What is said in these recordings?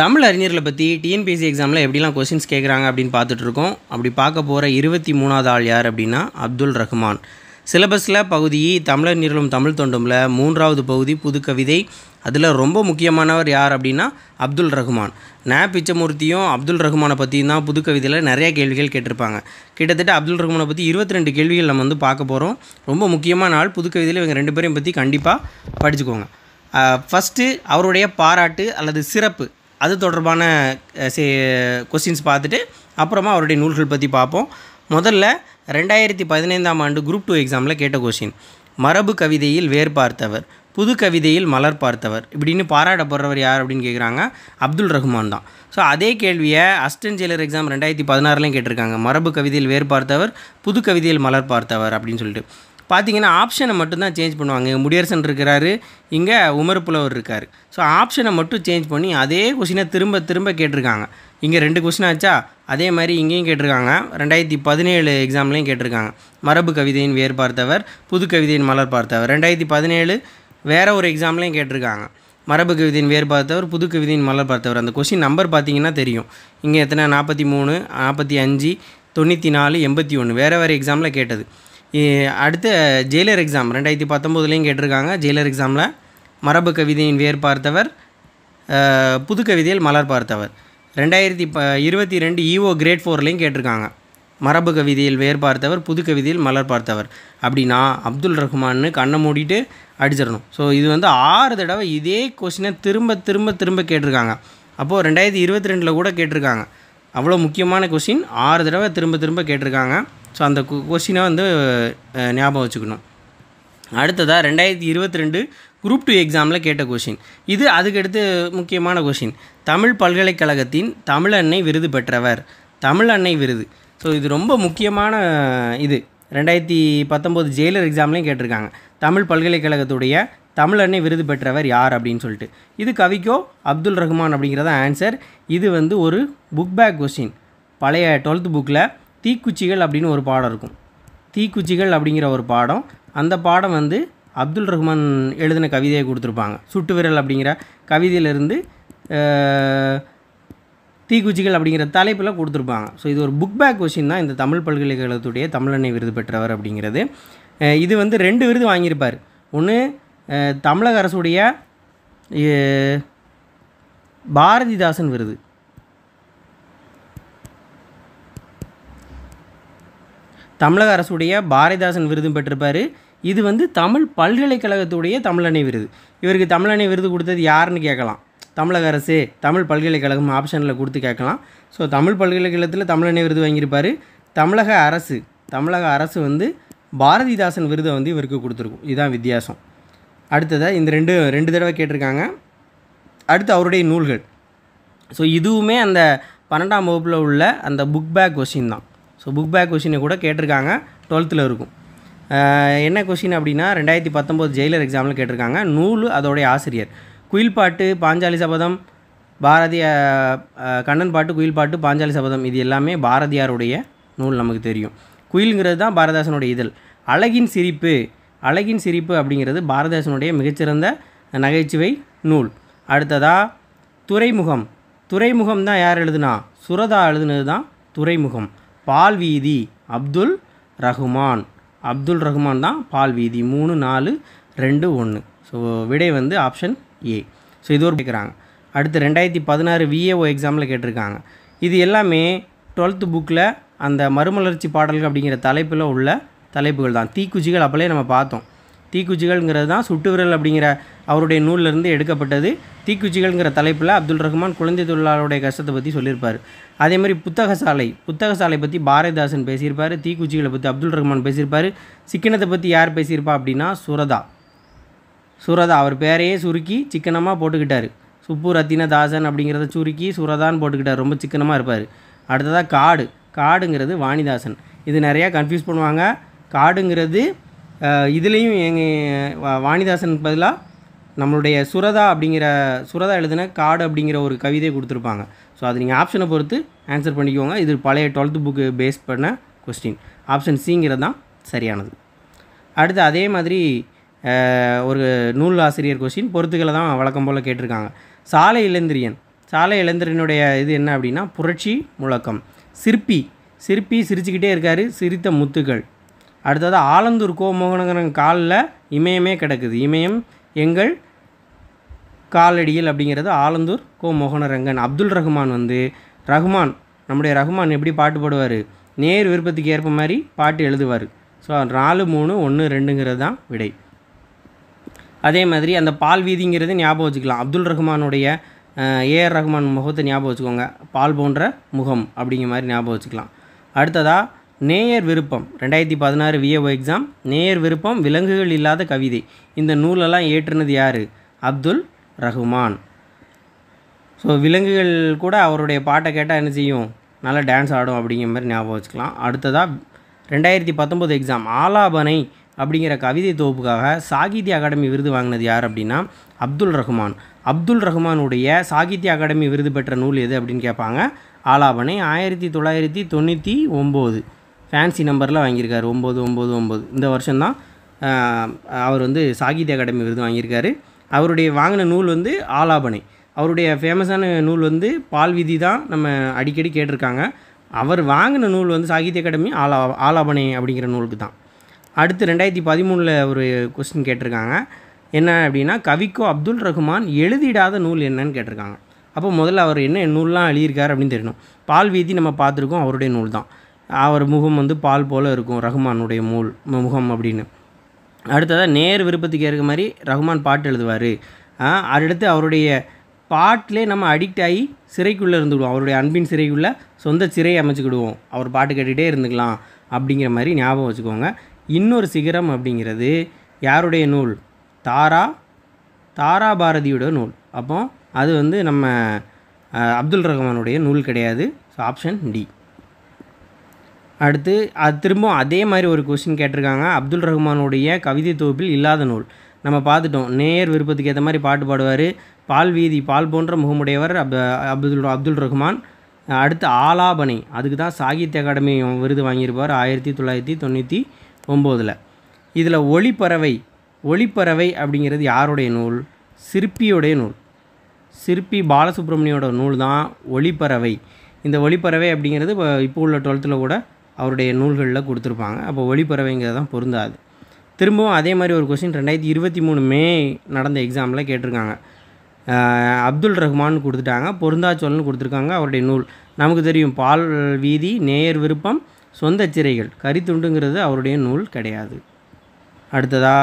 தமிழ் அறிஞர்களை பற்றி டிஎன்பிஎஸ்சி எக்ஸாமில் எப்படிலாம் கொஸ்டின்ஸ் கேட்குறாங்க அப்படின்னு பார்த்துட்ருக்கோம் அப்படி பார்க்க போகிற இருபத்தி மூணாவது ஆள் யார் அப்படின்னா அப்துல் ரஹ்மான் சிலபஸில் பகுதி தமிழர் நிறுவனம் தமிழ் தொண்டும்ல மூன்றாவது பகுதி புதுக்கவிதை அதில் ரொம்ப முக்கியமானவர் யார் அப்படின்னா அப்துல் ரஹ்மான் நே பிச்சமூர்த்தியும் அப்துல் ரஹ்மானை பற்றியும் தான் புதுக்கவிதையில் நிறைய கேள்விகள் கேட்டிருப்பாங்க கிட்டத்தட்ட அப்துல் ரஹ்மானை பற்றி இருபத்தி ரெண்டு கேள்விகள் நம்ம வந்து பார்க்க போகிறோம் ரொம்ப முக்கியமான ஆள் புதுக்கவிதையில் இவங்க ரெண்டு பேரையும் பற்றி கண்டிப்பாக படிச்சுக்கோங்க ஃபஸ்ட்டு அவருடைய பாராட்டு அல்லது சிறப்பு அது தொடர்பான சே கொஸ்டின்ஸ் பார்த்துட்டு அப்புறமா அவருடைய நூல்கள் பற்றி பார்ப்போம் முதல்ல ரெண்டாயிரத்தி பதினைந்தாம் ஆண்டு குரூப் டூ எக்ஸாமில் கேட்ட கொஷின் மரபு கவிதையில் வேர் பார்த்தவர் புது கவிதையில் மலர் பார்த்தவர் இப்படின்னு பாராட்டப்படுறவர் யார் அப்படின்னு கேட்குறாங்க அப்துல் ரஹ்மான் தான் ஸோ அதே கேள்வியை அஸ்டன் ஜெயிலர் எக்ஸாம் ரெண்டாயிரத்தி பதினாறுலேயும் கேட்டிருக்காங்க மரபு கவிதையில் வேர் பார்த்தவர் புது கவிதையில் மலர் பார்த்தவர் அப்படின்னு சொல்லிட்டு பார்த்தீங்கன்னா ஆப்ஷனை மட்டும் தான் சேஞ்ச் பண்ணுவாங்க முடியரசன் இருக்கிறாரு இங்கே உமர் புலவர் இருக்கார் ஸோ ஆப்ஷனை மட்டும் சேஞ்ச் பண்ணி அதே கொஷினை திரும்ப திரும்ப கேட்டிருக்காங்க இங்கே ரெண்டு கொஷின் ஆச்சா அதே மாதிரி இங்கேயும் கேட்டிருக்காங்க ரெண்டாயிரத்தி பதினேழு எக்ஸாம்லேயும் கேட்டிருக்காங்க மரபு கவிதையின் வேர் பார்த்தவர் புது கவிதையின் மலர் பார்த்தவர் ரெண்டாயிரத்தி பதினேழு வேறு ஒரு எக்ஸாம்லேயும் கேட்டிருக்காங்க மரபு கவிதையின் வேறு பார்த்தவர் புது கவிதையின் மலர் பார்த்தவர் அந்த கொஷின் நம்பர் பார்த்தீங்கன்னா தெரியும் இங்கே எத்தனை நாற்பத்தி மூணு நாற்பத்தி அஞ்சு தொண்ணூற்றி நாலு எண்பத்தி ஒன்று வேறு வேறு எக்ஸாமில் கேட்டது அடுத்து ஜெயிலர் எக்ஸாம் ரெண்டாயிரத்தி பத்தொம்போதுலேயும் கேட்டிருக்காங்க ஜெயிலர் எக்ஸாமில் மரபு கவிதையின் வேர் பார்த்தவர் புது கவிதையில் மலர் பார்த்தவர் ரெண்டாயிரத்தி ப இருபத்தி ரெண்டு இஓ e கிரேட் ஃபோர்லேயும் கேட்டிருக்காங்க மரபு கவிதையில் வேர் பார்த்தவர் புது கவிதையில் மலர் பார்த்தவர் அப்படின்னா அப்துல் ரஹ்மான்னு கண்ணை மூடிட்டு அடிச்சிடணும் ஸோ இது வந்து ஆறு தடவை இதே கொஷினை திரும்ப திரும்ப திரும்ப கேட்டிருக்காங்க அப்போது ரெண்டாயிரத்தி இருபத்தி ரெண்டில் கூட கேட்டிருக்காங்க அவ்வளோ முக்கியமான கொஷின் ஆறு தடவை திரும்ப திரும்ப கேட்டிருக்காங்க ஸோ அந்த கொஷினை வந்து ஞாபகம் வச்சுக்கணும் அடுத்ததாக ரெண்டாயிரத்தி இருபத்தி ரெண்டு குரூப் டூ எக்ஸாமில் கேட்ட கொஷின் இது அதுக்கடுத்து முக்கியமான கொஷின் தமிழ் பல்கலைக்கழகத்தின் தமிழ் அன்னை விருது பெற்றவர் தமிழ் அன்னை விருது ஸோ இது ரொம்ப முக்கியமான இது ரெண்டாயிரத்தி பத்தொம்போது ஜெயிலர் எக்ஸாம்லேயும் கேட்டிருக்காங்க தமிழ் பல்கலைக்கழகத்துடைய தமிழ் அன்னை விருது பெற்றவர் யார் அப்படின்னு சொல்லிட்டு இது கவிக்கோ அப்துல் ரஹ்மான் அப்படிங்கிறதான் ஆன்சர் இது வந்து ஒரு புக் பேக் கொஸ்டின் பழைய டுவெல்த் புக்கில் தீக்குச்சிகள் அப்படின்னு ஒரு பாடம் இருக்கும் தீக்குச்சிகள் அப்படிங்கிற ஒரு பாடம் அந்த பாடம் வந்து அப்துல் ரஹ்மான் எழுதின கவிதையை கொடுத்துருப்பாங்க சுட்டு விரல் அப்படிங்கிற கவிதையிலேருந்து தீக்குச்சிகள் அப்படிங்கிற தலைப்பில் கொடுத்துருப்பாங்க ஸோ இது ஒரு புக் பேக் கொஷின் தான் இந்த தமிழ் பல்கலைக்கழகத்துடைய தமிழண்ணை விருது பெற்றவர் அப்படிங்கிறது இது வந்து ரெண்டு விருது வாங்கியிருப்பார் ஒன்று தமிழக அரசுடைய பாரதிதாசன் விருது தமிழக அரசுடைய பாரதிதாசன் விருதும் பெற்றிருப்பார் இது வந்து தமிழ் பல்கலைக்கழகத்துடைய தமிழணை விருது இவருக்கு தமிழணை விருது கொடுத்தது யாருன்னு கேட்கலாம் தமிழக அரசு தமிழ் பல்கலைக்கழகம் ஆப்ஷனில் கொடுத்து கேட்கலாம் ஸோ தமிழ் பல்கலைக்கழகத்தில் தமிழணை விருது வாங்கியிருப்பார் தமிழக அரசு தமிழக அரசு வந்து பாரதிதாசன் விருதை வந்து இவருக்கு கொடுத்துருக்கும் இதுதான் வித்தியாசம் அடுத்ததாக இந்த ரெண்டு ரெண்டு தடவை கேட்டிருக்காங்க அடுத்து அவருடைய நூல்கள் ஸோ இதுவுமே அந்த பன்னெண்டாம் வகுப்பில் உள்ள அந்த புக் பேக் கொஷின் தான் ஸோ புக் பேக் கொஷினை கூட கேட்டிருக்காங்க டுவெல்த்தில் இருக்கும் என்ன கொஷின் அப்படின்னா ரெண்டாயிரத்தி பத்தொம்போது ஜெயிலர் எக்ஸாமில் கேட்டிருக்காங்க நூல் அதோடைய ஆசிரியர் குயில் பாட்டு பாஞ்சாலி சபதம் பாரதிய கண்ணன் பாட்டு குயில் பாட்டு பாஞ்சாலி சபதம் இது எல்லாமே பாரதியாருடைய நூல் நமக்கு தெரியும் குயிலுங்கிறது தான் பாரதாசனுடைய இதழ் அழகின் சிரிப்பு அழகின் சிரிப்பு அப்படிங்கிறது பாரதாசனுடைய மிகச்சிறந்த நகைச்சுவை நூல் அடுத்ததாக துறைமுகம் துறைமுகம் தான் யார் எழுதுனா சுரதா எழுதுனது தான் துறைமுகம் பால் வீதி அப்துல் ரஹ்மான் அப்துல் ரஹ்மான் தான் பால் வீதி மூணு நாலு ரெண்டு ஒன்று ஸோ விடை வந்து ஆப்ஷன் ஏ ஸோ இது ஒரு கேட்குறாங்க அடுத்து ரெண்டாயிரத்தி பதினாறு விஏஓ எக்ஸாமில் கேட்டிருக்காங்க இது எல்லாமே டுவெல்த்து புக்கில் அந்த மறுமலர்ச்சி பாடல்கள் அப்படிங்கிற தலைப்பில் உள்ள தலைப்புகள் தான் தீக்குச்சிகள் அப்போலே நம்ம பார்த்தோம் தீக்குச்சிகள்ங்கிறது தான் சுட்டுவிரல் அப்படிங்கிற அவருடைய நூலிலிருந்து எடுக்கப்பட்டது தீக்குச்சிகள்ங்கிற தலைப்பில் அப்துல் ரஹ்மான் குழந்தை தொழிலாளருடைய கஷ்டத்தை பற்றி சொல்லியிருப்பார் அதே மாதிரி புத்தக சாலை புத்தக சாலை பற்றி பாரதிதாசன் பேசியிருப்பார் தீக்குச்சிகளை பற்றி அப்துல் ரஹ்மான் பேசியிருப்பார் சிக்கனத்தை பற்றி யார் பேசியிருப்பா அப்படின்னா சுரதா சுரதா அவர் பேரையே சுருக்கி சிக்கனமாக போட்டுக்கிட்டார் சுப்பு ரத்தின தாசன் அப்படிங்கிறத சுருக்கி சுரதான்னு போட்டுக்கிட்டார் ரொம்ப சிக்கனமாக இருப்பார் அடுத்ததாக காடு காடுங்கிறது வாணிதாசன் இது நிறையா கன்ஃபியூஸ் பண்ணுவாங்க காடுங்கிறது இதுலேயும் எங்கள் வாணிதாசன் பதிலாக நம்மளுடைய சுரதா அப்படிங்கிற சுரதா எழுதின காடு அப்படிங்கிற ஒரு கவிதை கொடுத்துருப்பாங்க ஸோ அது நீங்கள் ஆப்ஷனை பொறுத்து ஆன்சர் பண்ணிக்கோங்க இது பழைய டுவெல்த்து புக்கு பேஸ் பண்ண கொஸ்டின் ஆப்ஷன் சிங்கிறது தான் சரியானது அடுத்து அதே மாதிரி ஒரு நூல் ஆசிரியர் கொஸ்டின் பொறுத்துக்களை தான் வழக்கம் போல் கேட்டிருக்காங்க சாலை இளந்திரியன் சாலை இளந்திரியனுடைய இது என்ன அப்படின்னா புரட்சி முழக்கம் சிற்பி சிற்பி சிரிச்சுக்கிட்டே இருக்கார் சிரித்த முத்துக்கள் அடுத்தது ஆலந்தூர் கோ காலில் இமயமே கிடக்குது இமயம் எங்கள் காலடியில் அப்படிங்கிறது ஆலந்தூர் கோ மோகனரங்கன் அப்துல் ரஹ்மான் வந்து ரஹ்மான் நம்முடைய ரஹ்மான் எப்படி பாட்டு பாடுவார் நேர் விருப்பத்துக்கு ஏற்ப மாதிரி பாட்டு எழுதுவார் ஸோ நாலு மூணு ஒன்று ரெண்டுங்கிறது தான் விடை அதே மாதிரி அந்த பால் வீதிங்கிறது ஞாபகம் வச்சுக்கலாம் அப்துல் ரஹ்மானுடைய ஏஆர் ரஹ்மான் முகத்தை ஞாபகம் வச்சுக்கோங்க பால் போன்ற முகம் அப்படிங்கிற மாதிரி ஞாபகம் வச்சுக்கலாம் அடுத்ததாக நேயர் விருப்பம் ரெண்டாயிரத்தி பதினாறு விஏஓ எக்ஸாம் நேயர் விருப்பம் விலங்குகள் இல்லாத கவிதை இந்த நூலெல்லாம் ஏற்றுனது யார் அப்துல் ரஹ்மான் ஸோ விலங்குகள் கூட அவருடைய பாட்டை கேட்டால் என்ன செய்யும் நல்லா டான்ஸ் ஆடும் அப்படிங்கிற மாதிரி ஞாபகம் வச்சுக்கலாம் அடுத்ததாக ரெண்டாயிரத்தி பத்தொம்போது எக்ஸாம் ஆலாபனை அப்படிங்கிற கவிதை தொகுப்புக்காக சாகித்ய அகாடமி விருது வாங்கினது யார் அப்படின்னா அப்துல் ரஹ்மான் அப்துல் ரஹ்மானுடைய சாகித்ய அகாடமி விருது பெற்ற நூல் எது அப்படின்னு கேட்பாங்க ஆலாபனை ஆயிரத்தி தொள்ளாயிரத்தி தொண்ணூற்றி ஒம்பது ஃபேன்சி நம்பரில் வாங்கியிருக்காரு ஒம்பது ஒம்பது ஒம்பது இந்த வருஷம்தான் அவர் வந்து சாகித்ய அகாடமி விருது வாங்கியிருக்காரு அவருடைய வாங்கின நூல் வந்து ஆலாபனை அவருடைய ஃபேமஸான நூல் வந்து பால் விதி தான் நம்ம அடிக்கடி கேட்டிருக்காங்க அவர் வாங்கின நூல் வந்து சாகித்ய அகாடமி ஆலா ஆலாபனை அப்படிங்கிற நூலுக்கு தான் அடுத்து ரெண்டாயிரத்தி பதிமூணில் ஒரு கொஸ்டின் கேட்டிருக்காங்க என்ன அப்படின்னா கவிக்கோ அப்துல் ரஹ்மான் எழுதிடாத நூல் என்னன்னு கேட்டிருக்காங்க அப்போ முதல்ல அவர் என்ன நூல்லாம் எழுதியிருக்காரு அப்படின்னு தெரியணும் பால் வீதி நம்ம பார்த்துருக்கோம் அவருடைய நூல் தான் அவர் முகம் வந்து பால் போல் இருக்கும் ரகுமானுடைய மூல் முகம் அப்படின்னு அடுத்ததாக நேர் விருப்பத்துக்கு ஏற்க மாதிரி ரகுமான் பாட்டு எழுதுவார் அடுத்து அவருடைய பாட்டிலே நம்ம அடிக்ட் ஆகி சிறைக்குள்ளே இருந்துக்கிடுவோம் அவருடைய அன்பின் சிறைக்குள்ளே சொந்த சிறையை அமைச்சுக்கிடுவோம் அவர் பாட்டு கேட்டுகிட்டே இருந்துக்கலாம் அப்படிங்கிற மாதிரி ஞாபகம் வச்சுக்கோங்க இன்னொரு சிகரம் அப்படிங்கிறது யாருடைய நூல் தாரா தாரா பாரதியோட நூல் அப்போ அது வந்து நம்ம அப்துல் ரஹ்மானுடைய நூல் கிடையாது ஸோ ஆப்ஷன் டி அடுத்து அது திரும்பவும் அதே மாதிரி ஒரு கொஸ்டின் கேட்டிருக்காங்க அப்துல் ரஹ்மானுடைய கவிதை தொகுப்பில் இல்லாத நூல் நம்ம பார்த்துட்டோம் நேயர் விருப்பத்துக்கு ஏற்ற மாதிரி பாட்டு பாடுவார் பால் வீதி பால் போன்ற முகமுடையவர் அப் அப்துல் அப்துல் ரஹ்மான் அடுத்து ஆலாபனை அதுக்கு தான் சாகித்ய அகாடமி விருது வாங்கியிருப்பார் ஆயிரத்தி தொள்ளாயிரத்தி தொண்ணூற்றி ஒம்போதில் இதில் ஒளிப்பறவை ஒளிப்பறவை அப்படிங்கிறது யாருடைய நூல் சிற்பியுடைய நூல் சிற்பி பாலசுப்ரமணியோட நூல் தான் ஒளிப்பறவை இந்த ஒளிப்பறவை அப்படிங்கிறது இப்போ உள்ள டுவெல்த்தில் கூட அவருடைய நூல்களில் கொடுத்துருப்பாங்க அப்போ ஒளிப்பறவைங்கிறது தான் பொருந்தாது திரும்பவும் அதே மாதிரி ஒரு கொஸ்டின் ரெண்டாயிரத்தி இருபத்தி மூணு மே நடந்த எக்ஸாமில் கேட்டிருக்காங்க அப்துல் ரஹ்மான் கொடுத்துட்டாங்க பொருந்தா சொல்லு கொடுத்துருக்காங்க அவருடைய நூல் நமக்கு தெரியும் பால் வீதி நேயர் விருப்பம் சொந்த சிறைகள் கரித்துண்டுங்கிறது அவருடைய நூல் கிடையாது அடுத்ததா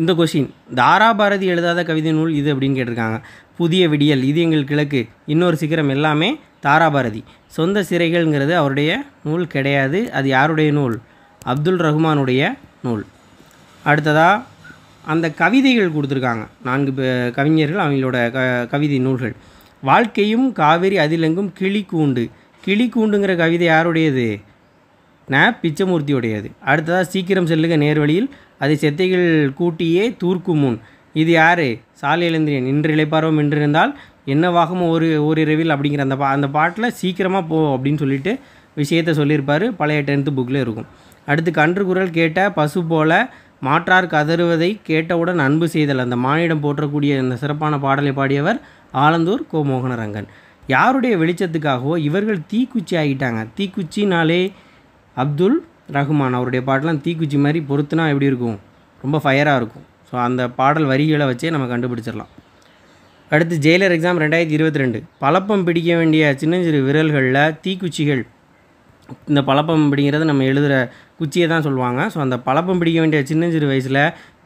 இந்த கொஷின் தாராபாரதி எழுதாத கவிதை நூல் இது அப்படின்னு கேட்டிருக்காங்க புதிய விடியல் இது எங்கள் கிழக்கு இன்னொரு சிகரம் எல்லாமே தாராபாரதி சொந்த சிறைகள்ங்கிறது அவருடைய நூல் கிடையாது அது யாருடைய நூல் அப்துல் ரஹ்மானுடைய நூல் அடுத்ததாக அந்த கவிதைகள் கொடுத்துருக்காங்க நான்கு கவிஞர்கள் அவங்களோட க கவிதை நூல்கள் வாழ்க்கையும் காவிரி அதிலெங்கும் கிளி கூண்டு கிளி கூண்டுங்கிற கவிதை யாருடையது நே பிச்சமூர்த்தியுடையது அடுத்ததாக சீக்கிரம் செல்லுக நேர்வழியில் அதை செத்தைகள் கூட்டியே தூர்க்கு முன் இது யார் சாலையிலேந்திரியன் இன்று இழைப்பார்வம் என்றிருந்தால் என்னவாகும் ஒரு ஓரிரவில் அப்படிங்கிற அந்த பா அந்த பாட்டில் சீக்கிரமாக போ அப்படின்னு சொல்லிட்டு விஷயத்த சொல்லியிருப்பார் பழைய டென்த்து புக்கில் இருக்கும் அடுத்து கன்று குரல் கேட்ட பசு போல மாற்றார் கதறுவதை கேட்டவுடன் அன்பு செய்தல் அந்த மானிடம் போற்றக்கூடிய அந்த சிறப்பான பாடலை பாடியவர் ஆலந்தூர் கோ மோகனரங்கன் யாருடைய வெளிச்சத்துக்காகவோ இவர்கள் தீக்குச்சி ஆகிட்டாங்க தீக்குச்சினாலே அப்துல் ரஹ்மான் அவருடைய பாட்டெலாம் தீக்குச்சி மாதிரி பொறுத்துனா எப்படி இருக்கும் ரொம்ப ஃபயராக இருக்கும் ஸோ அந்த பாடல் வரிகளை வச்சே நம்ம கண்டுபிடிச்சிடலாம் அடுத்து ஜெயிலர் எக்ஸாம் ரெண்டாயிரத்தி இருபத்தி ரெண்டு பழப்பம் பிடிக்க வேண்டிய சின்னஞ்சிறு விரல்களில் தீக்குச்சிகள் இந்த பழப்பம் அப்படிங்கிறது நம்ம எழுதுகிற குச்சியை தான் சொல்லுவாங்க ஸோ அந்த பழப்பம் பிடிக்க வேண்டிய சின்னஞ்சிறு வயசில்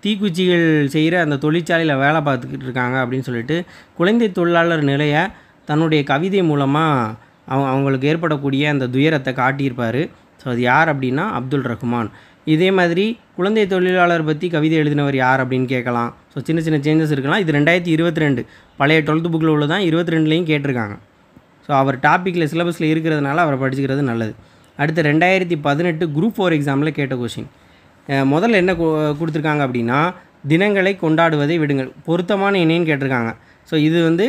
தீக்குச்சிகள் செய்கிற அந்த தொழிற்சாலையில் வேலை பார்த்துக்கிட்டு இருக்காங்க அப்படின்னு சொல்லிட்டு குழந்தை தொழிலாளர் நிலையை தன்னுடைய கவிதை மூலமாக அவங்க அவங்களுக்கு ஏற்படக்கூடிய அந்த துயரத்தை காட்டியிருப்பார் ஸோ அது யார் அப்படின்னா அப்துல் ரஹ்மான் இதே மாதிரி குழந்தை தொழிலாளர் பற்றி கவிதை எழுதினவர் யார் அப்படின்னு கேட்கலாம் ஸோ சின்ன சின்ன சேஞ்சஸ் இருக்கலாம் இது ரெண்டாயிரத்தி இருபத்தி ரெண்டு பழைய டுவெல்த்து புக்கில் உள்ளதான் இருபத்தி ரெண்டுலேயும் கேட்டிருக்காங்க ஸோ அவர் டாப்பிக்கில் சிலபஸில் இருக்கிறதுனால அவரை படிச்சுக்கிறது நல்லது அடுத்து ரெண்டாயிரத்தி பதினெட்டு குரூப் ஃபோர் எக்ஸாமில் கேட்ட கொஷின் முதல்ல என்ன கொடுத்துருக்காங்க அப்படின்னா தினங்களை கொண்டாடுவதை விடுங்கள் பொருத்தமான இணைன்னு கேட்டிருக்காங்க ஸோ இது வந்து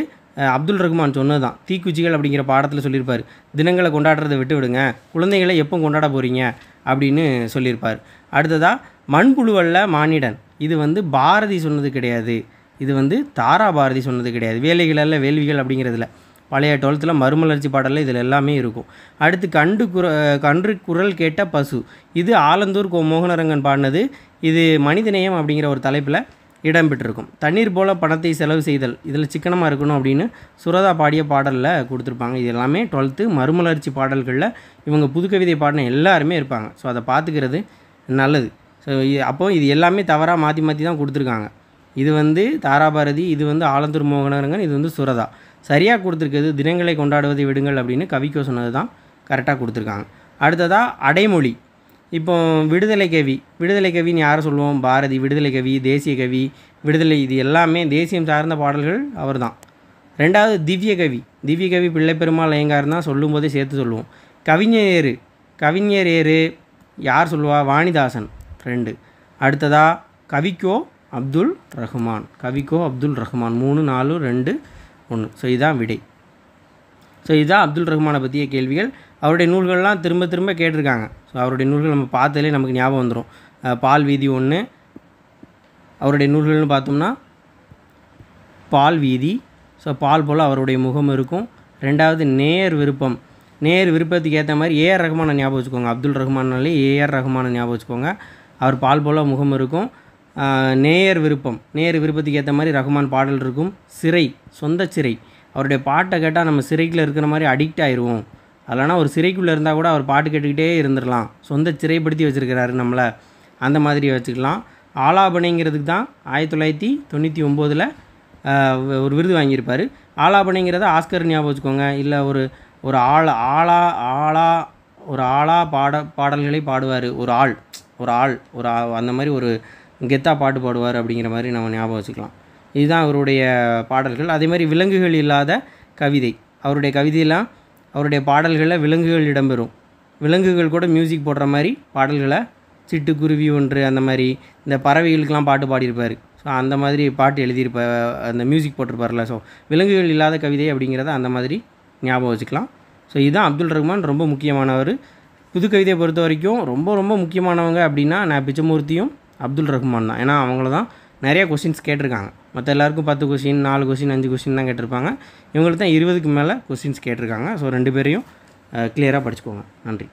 அப்துல் ரஹ்மான் சொன்னது தான் தீக்குச்சிகள் அப்படிங்கிற பாடத்தில் சொல்லியிருப்பார் தினங்களை கொண்டாடுறதை விட்டு விடுங்க குழந்தைகளை எப்போ கொண்டாட போகிறீங்க அப்படின்னு சொல்லியிருப்பார் அடுத்ததாக மண்புழுவல்ல மானிடன் இது வந்து பாரதி சொன்னது கிடையாது இது வந்து தாரா பாரதி சொன்னது கிடையாது அல்ல வேள்விகள் அப்படிங்கிறதுல பழைய டுவெல்த்தில் மறுமலர்ச்சி பாடலில் இதில் எல்லாமே இருக்கும் அடுத்து கண்டு குர கன்று குரல் கேட்ட பசு இது ஆலந்தூர் கோ மோகனரங்கன் பாடினது இது மனிதநேயம் அப்படிங்கிற ஒரு தலைப்பில் இடம்பெற்றிருக்கும் தண்ணீர் போல் பணத்தை செலவு செய்தல் இதில் சிக்கனமாக இருக்கணும் அப்படின்னு சுரதா பாடிய பாடலில் கொடுத்துருப்பாங்க இது எல்லாமே டுவெல்த்து மறுமலர்ச்சி பாடல்களில் இவங்க புதுக்கவிதை பாடின எல்லாருமே இருப்பாங்க ஸோ அதை பார்த்துக்கிறது நல்லது ஸோ அப்போது இது எல்லாமே தவறாக மாற்றி மாற்றி தான் கொடுத்துருக்காங்க இது வந்து தாராபாரதி இது வந்து ஆலந்தூர் மோகனரங்கன் இது வந்து சுரதா சரியாக கொடுத்துருக்கிறது தினங்களை கொண்டாடுவதை விடுங்கள் அப்படின்னு கவிக்கோ சொன்னது தான் கரெக்டாக கொடுத்துருக்காங்க அடுத்ததாக அடைமொழி இப்போ விடுதலை கவி விடுதலை கவின்னு யாரை சொல்லுவோம் பாரதி விடுதலை கவி தேசிய கவி விடுதலை இது எல்லாமே தேசியம் சார்ந்த பாடல்கள் அவர் தான் ரெண்டாவது திவ்ய கவி திவ்ய கவி பிள்ளை பெருமாள் ஐயங்கார் தான் சொல்லும் போதே சேர்த்து சொல்லுவோம் கவிஞர் ஏறு கவிஞர் ஏறு யார் சொல்லுவா வாணிதாசன் ரெண்டு அடுத்ததா கவிக்கோ அப்துல் ரஹ்மான் கவிக்கோ அப்துல் ரஹ்மான் மூணு நாலு ரெண்டு ஒன்று ஸோ இதுதான் விடை ஸோ இதுதான் அப்துல் ரஹ்மானை பற்றிய கேள்விகள் அவருடைய நூல்கள்லாம் திரும்ப திரும்ப கேட்டிருக்காங்க ஸோ அவருடைய நூல்கள் நம்ம பார்த்தாலே நமக்கு ஞாபகம் வந்துடும் பால் வீதி ஒன்று அவருடைய நூல்கள்னு பார்த்தோம்னா பால் வீதி ஸோ பால் போல் அவருடைய முகம் இருக்கும் ரெண்டாவது நேர் விருப்பம் நேர் விருப்பத்துக்கு ஏற்ற மாதிரி ஏஆர் ரஹ்மானை ஞாபகம் வச்சுக்கோங்க அப்துல் ரஹ்மானாலே ஏஆர் ரஹ்மானை ஞாபகம் வச்சுக்கோங்க அவர் பால் போல் முகம் இருக்கும் நேயர் விருப்பம் நேர் விருப்பத்துக்கு ஏற்ற மாதிரி ரகுமான் பாடல் இருக்கும் சிறை சொந்த சிறை அவருடைய பாட்டை கேட்டால் நம்ம சிறைக்கில் இருக்கிற மாதிரி அடிக்ட் ஆயிடுவோம் இல்லைனா ஒரு சிறைக்குள்ளே இருந்தால் கூட அவர் பாட்டு கேட்டுக்கிட்டே இருந்துடலாம் சொந்த சிறைப்படுத்தி வச்சுருக்கிறாரு நம்மளை அந்த மாதிரி வச்சுக்கலாம் ஆலாபனைங்கிறதுக்கு தான் ஆயிரத்தி தொள்ளாயிரத்தி தொண்ணூற்றி ஒம்போதில் ஒரு விருது வாங்கியிருப்பார் ஆலாபனைங்கிறத ஆஸ்கர் ஞாபகம் வச்சுக்கோங்க இல்லை ஒரு ஒரு ஆள் ஆளா ஆளா ஒரு ஆளா பாட பாடல்களை பாடுவார் ஒரு ஆள் ஒரு ஆள் ஒரு அந்த மாதிரி ஒரு கெத்தாக பாட்டு பாடுவார் அப்படிங்கிற மாதிரி நம்ம ஞாபகம் வச்சுக்கலாம் இதுதான் அவருடைய பாடல்கள் அதே மாதிரி விலங்குகள் இல்லாத கவிதை அவருடைய கவிதையெல்லாம் அவருடைய பாடல்களில் விலங்குகள் இடம்பெறும் விலங்குகள் கூட மியூசிக் போடுற மாதிரி பாடல்களை சிட்டுக்குருவி ஒன்று அந்த மாதிரி இந்த பறவைகளுக்கெலாம் பாட்டு பாடியிருப்பார் ஸோ அந்த மாதிரி பாட்டு எழுதியிருப்பா அந்த மியூசிக் போட்டிருப்பார்ல ஸோ விலங்குகள் இல்லாத கவிதை அப்படிங்கிறத அந்த மாதிரி ஞாபகம் வச்சுக்கலாம் ஸோ இதுதான் அப்துல் ரஹ்மான் ரொம்ப முக்கியமானவர் புது கவிதையை பொறுத்த வரைக்கும் ரொம்ப ரொம்ப முக்கியமானவங்க அப்படின்னா நான் பிச்சமூர்த்தியும் அப்துல் ரஹ்மான் தான் ஏன்னா அவங்கள தான் நிறையா கொஷின்ஸ் கேட்டிருக்காங்க மற்ற எல்லாருக்கும் பத்து கொஷின் நாலு கொஷின் அஞ்சு கொஷின் தான் கேட்டிருப்பாங்க இவங்களுக்கு தான் இருபதுக்கு மேலே கொஷின்ஸ் கேட்டிருக்காங்க ஸோ ரெண்டு பேரையும் கிளியராக படிச்சுக்கோங்க நன்றி